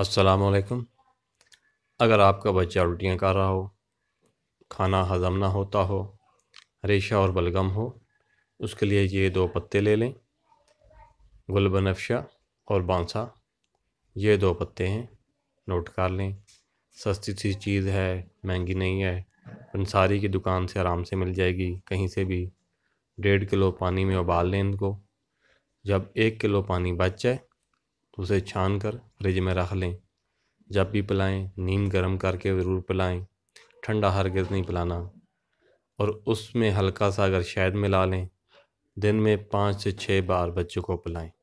असलकम अगर आपका बच्चा रोटियाँ कर रहा हो खाना हज़म ना होता हो रेशा और बलगम हो उसके लिए ये दो पत्ते ले लें गुलबनफशा और बांसा ये दो पत्ते हैं नोट कर लें सस्ती सी चीज़ है महंगी नहीं है पंसारी की दुकान से आराम से मिल जाएगी कहीं से भी डेढ़ किलो पानी में उबाल लें इनको जब एक किलो पानी बच जाए तो उसे छान कर फ्रिज में रख लें जब भी पिलाएं नीम गर्म करके ज़रूर पिलाएं ठंडा हरगिज़ नहीं पिलाना और उसमें हल्का सा अगर शहद मिला लें दिन में पाँच से छः बार बच्चों को पिलाएं